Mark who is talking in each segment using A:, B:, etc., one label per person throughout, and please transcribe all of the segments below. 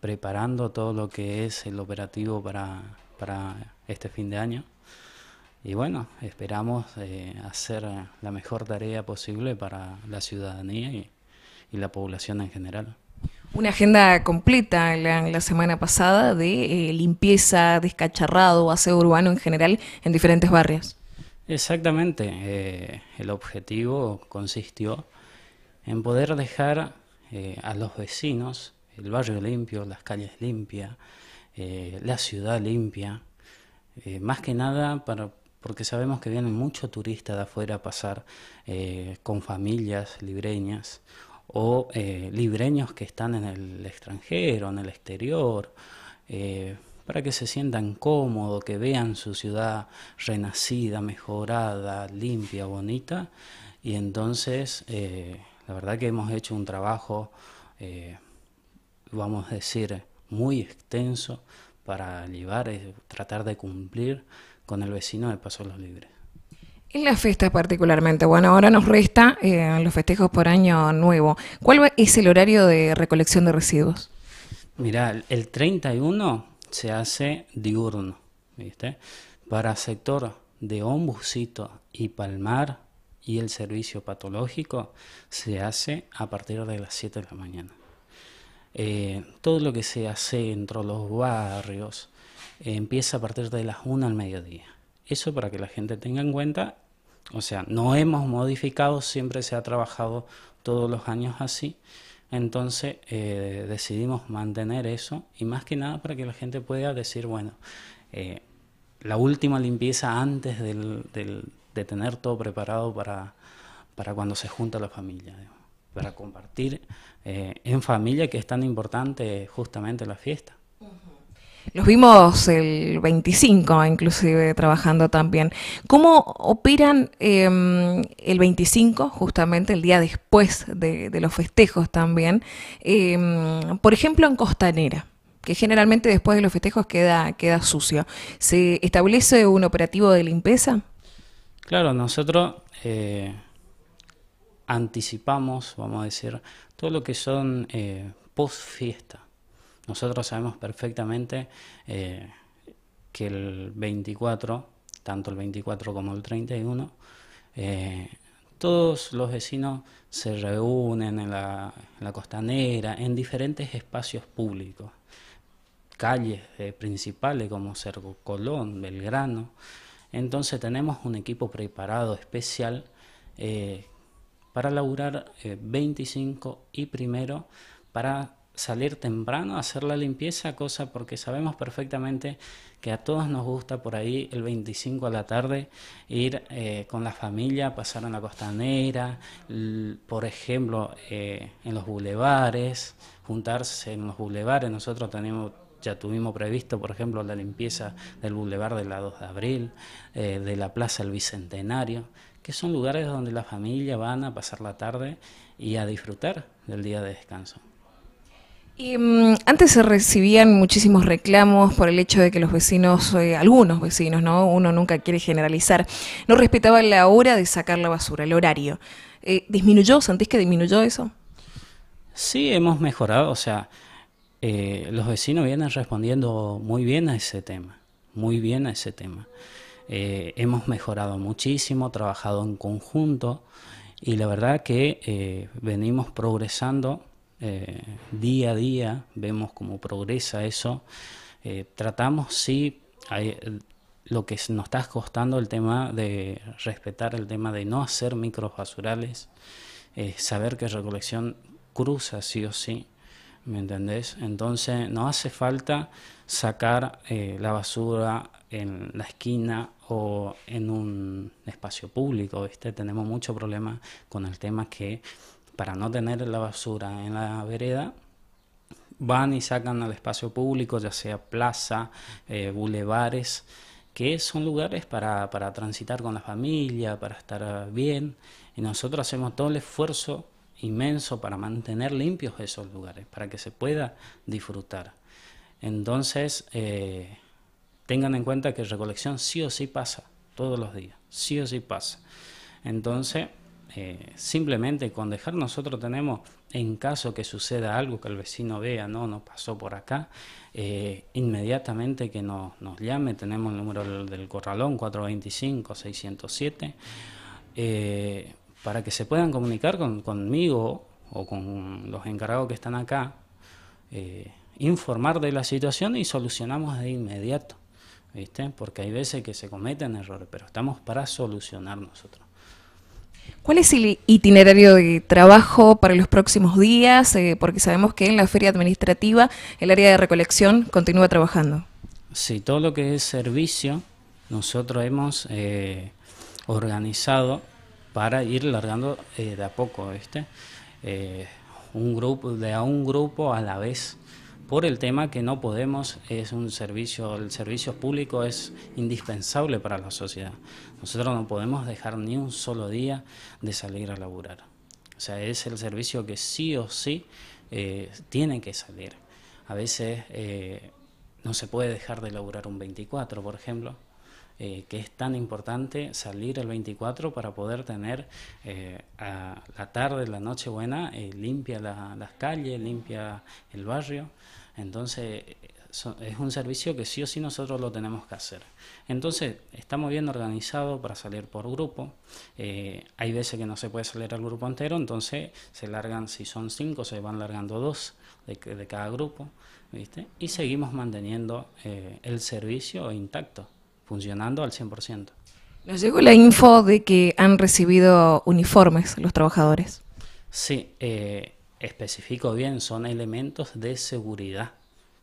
A: preparando todo lo que es el operativo para, este fin de año. Y bueno, esperamos eh, hacer la mejor tarea posible para la ciudadanía y, la población en general.
B: Una agenda completa la, semana pasada de eh, limpieza, descacharrado, aseo urbano en general en diferentes barrios.
A: Exactamente. Eh, el objetivo consistió en poder dejar a los vecinos el barrio limpio, las calles limpias, eh, la ciudad limpia. Eh, más que nada para, porque sabemos que vienen muchos turistas de afuera a pasar eh, con familias libreñas o libreños que están en el extranjero, en el exterior, para que se sientan cómodos, que vean su ciudad renacida, mejorada, limpia, bonita. Y entonces, la verdad que hemos hecho un trabajo vamos a decir, muy extenso para llevar, eh, tratar de cumplir con el vecino de Paso los Libres.
B: en las fiestas particularmente. Bueno, ahora nos resta eh, los festejos por año nuevo. ¿Cuál es el horario de recolección de residuos?
A: Mira, el 31 se hace diurno, ¿viste? Para sector de ombusito y Palmar y el servicio patológico se hace a partir de las 7 de la mañana. Eh, todo lo que se sea centro, los barrios, eh, empieza a partir de las 1 al mediodía. Eso para que la gente tenga en cuenta, o sea, no hemos modificado, siempre se ha trabajado todos los años así. Entonces eh, decidimos mantener eso y más que nada para que la gente pueda decir, bueno, la última limpieza antes de tener todo preparado para, para cuando se junta la familia para compartir eh, en familia, que es tan importante justamente la
B: fiesta. Los vimos el 25 inclusive trabajando también. ¿Cómo operan em, el 25, justamente el día después de, los festejos también? Em, por ejemplo, en Costanera que generalmente después de los festejos queda, queda sucio. ¿Se establece un operativo de limpieza?
A: Claro, nosotros eh, anticipamos, vamos a decir, todo lo que son eh, post fiesta. Nosotros sabemos perfectamente eh, que el 24, tanto el 24 como el 31, eh, todos los vecinos se reúnen en la, costanera, en diferentes espacios públicos, calles principales como Cerco Colón, Belgrano. Entonces tenemos un equipo preparado especial para laburar 25 eh, y primero para salir temprano a hacer la limpieza, cosa porque sabemos perfectamente que a todos nos gusta por ahí el 25 a la tarde ir eh, con la familia, pasar en la costanera, por ejemplo, eh, en los bulevares, juntarse en los bulevares. Nosotros tenemos ya tuvimos previsto, por ejemplo, la limpieza del Boulevard de la 2 de Abril, eh, de la Plaza del Bicentenario, que son lugares donde la familia van a pasar la tarde y a disfrutar del día de descanso.
B: Y, mm, antes se recibían muchísimos reclamos por el hecho de que los vecinos, eh, algunos vecinos, ¿no? Uno nunca quiere generalizar, no respetaban la hora de sacar la basura, el horario. Eh, ¿Disminuyó? ¿Sentís que disminuyó eso?
A: Sí, hemos mejorado, o sea, eh, los vecinos vienen respondiendo muy bien a ese tema, muy bien a ese tema. Eh, hemos mejorado muchísimo, trabajado en conjunto y la verdad que eh, venimos progresando día a día, vemos cómo progresa eso. tratamos, sí, lo que nos está costando el tema de respetar el tema de no hacer microbasurales, basurales, saber que recolección cruza sí o sí ¿me entendés? Entonces no hace falta sacar eh, la basura en la esquina o en un espacio público, ¿viste? Tenemos mucho problema con el tema que para no tener la basura en la vereda, van y sacan al espacio público, ya sea plaza, eh, bulevares, que son lugares para, para transitar con la familia, para estar ah, bien. Y nosotros hacemos todo el esfuerzo inmenso para mantener limpios esos lugares, para que se pueda disfrutar. Entonces, eh, tengan en cuenta que recolección sí o sí pasa todos los días, sí o sí pasa. Entonces, eh, simplemente con dejar nosotros tenemos, en caso que suceda algo que el vecino vea, no, nos pasó por acá, eh, inmediatamente que nos, nos, llame, tenemos el número del, corralón 425-607 para que se puedan comunicar conmigo o con los encargados que están acá, eh, informar de la situación y solucionamos de inmediato, ¿viste? Porque hay veces que se cometen errores, pero estamos para solucionar nosotros.
B: ¿Cuál es el itinerario de trabajo para los próximos días? Eh, porque sabemos que en la feria administrativa el área de recolección continúa trabajando.
A: Sí, todo lo que es servicio, nosotros hemos eh, organizado para ir largando eh, de a poco, eh, un grupo, de a un grupo a la vez. Por el tema que no podemos, es un servicio, el servicio público es indispensable para la sociedad. Nosotros no podemos dejar ni un solo día de salir a laburar. O sea, es el servicio que sí o sí eh, tiene que salir. A veces no se puede dejar de laburar un 24, por ejemplo, eh, que es tan importante salir el 24 para poder tener eh, la tarde, la noche buena, eh, limpia las calles, limpia el barrio. Entonces es un servicio que sí o sí nosotros lo tenemos que hacer. Entonces estamos bien organizados para salir por grupo. hay veces que no se puede salir al grupo entero, entonces se largan, si son cinco, se van largando dos de, cada grupo. ¿viste? Y seguimos manteniendo el servicio intacto funcionando al 100%. Nos llegó la info
B: de que han recibido uniformes los trabajadores.
A: Sí, eh, especifico bien, son elementos de seguridad,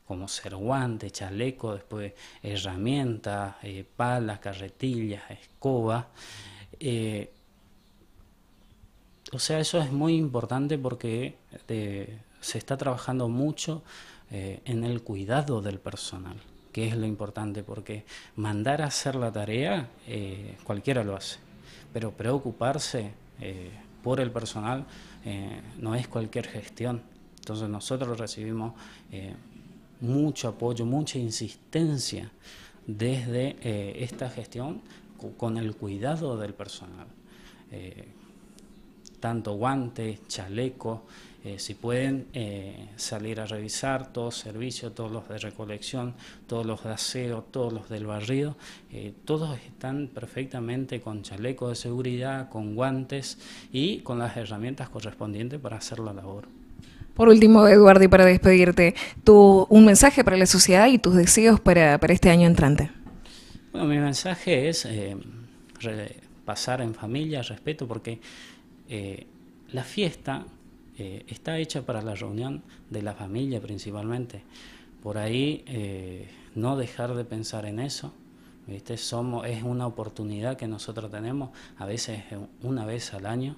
A: como ser guante, chaleco, después herramientas, eh, palas, carretillas, escobas. Eh, o sea, eso es muy importante porque se está trabajando mucho en el cuidado del personal que es lo importante, porque mandar a hacer la tarea eh, cualquiera lo hace, pero preocuparse eh, por el personal eh, no es cualquier gestión. Entonces nosotros recibimos mucho apoyo, mucha insistencia desde esta gestión con el cuidado del personal tanto guantes, chalecos, eh, si pueden eh, salir a revisar todos servicios, todos los de recolección, todos los de aseo, todos los del barrido, eh, todos están perfectamente con chalecos de seguridad, con guantes y con las herramientas correspondientes para hacer la labor.
B: Por último, Eduardo, y para despedirte, tu, un mensaje para la sociedad y tus deseos para, para este año entrante.
A: Bueno, mi mensaje es pasar en familia, respeto, porque eh, la fiesta eh, está hecha para la reunión de la familia principalmente. Por ahí eh, no dejar de pensar en eso. ¿viste? Somos, es una oportunidad que nosotros tenemos, a veces una vez al año,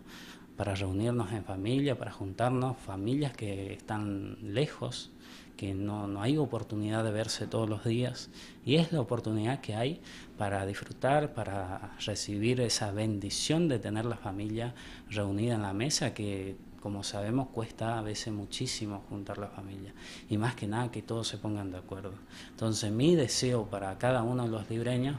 A: para reunirnos en familia, para juntarnos, familias que están lejos, que no, hay oportunidad de verse todos los días y es la oportunidad que hay para disfrutar, para recibir esa bendición de tener la familia reunida en la mesa que como sabemos, cuesta a veces muchísimo juntar la familia. Y más que nada que todos se pongan de acuerdo. Entonces mi deseo para cada uno de los libreños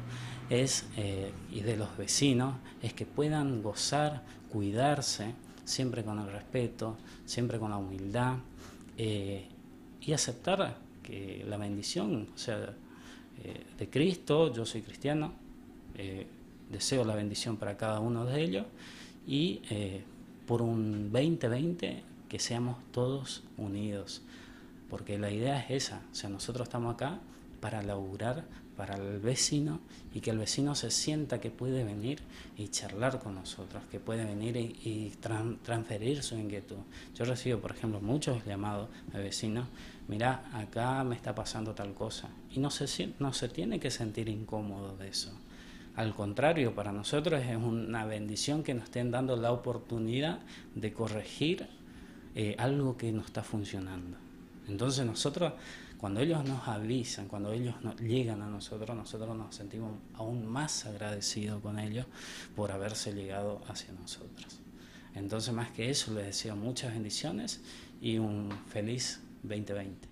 A: es, eh, y de los vecinos, es que puedan gozar, cuidarse, siempre con el respeto, siempre con la humildad, eh, y aceptar que la bendición, sea, eh, de Cristo, yo soy cristiano, deseo la bendición para cada uno de ellos, y por un 2020 que seamos todos unidos, porque la idea es esa, o sea, nosotros estamos acá para laburar para el vecino y que el vecino se sienta que puede venir y charlar con nosotros, que puede venir y, transferir su inquietud. Yo recibo, por ejemplo, muchos llamados de vecinos, mira, acá me está pasando tal cosa, y no se, no se tiene que sentir incómodo de eso. Al contrario, para nosotros es una bendición que nos estén dando la oportunidad de corregir eh, algo que no está funcionando. Entonces nosotros, cuando ellos nos avisan, cuando ellos llegan a nosotros, nosotros nos sentimos aún más agradecidos con ellos por haberse llegado hacia nosotros. Entonces, más que eso, les deseo muchas bendiciones y un feliz 2020.